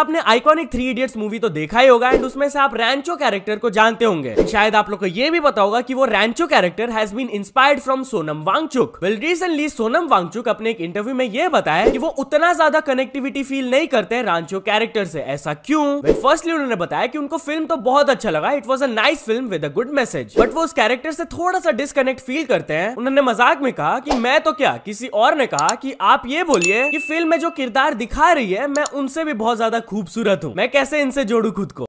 आपने iconic three idiots movie तो देखा ही होगा एंड उसमें से आप रैंचो कैरेक्टर को जानते होंगे शायद आप लोग को ये भी पता होगा कि वो Rancho character has been inspired from Sonam Wangchuk well recently Sonam Wangchuk अपने एक इंटरव्यू में ये बताया कि वो उतना ज्यादा कनेक्टिविटी फील नहीं करते रांचो कैरेक्टर से ऐसा क्यों फर्स्टली उन्होंने बताया कि उनको फिल्म तो बहुत अच्छा लगा it was a nice film with a good message but वो उस कैरेक्टर से थोड़ा सा डिस्कनेक्ट फील करते हैं उन्होंने मजाक में कहा की मैं तो क्या किसी और ने कहा की आप ये बोलिए की फिल्म में जो किरदार दिखा रही है मैं उनसे भी बहुत ज्यादा खूबसूरत हूँ मैं कैसे इनसे जोड़ू खुद को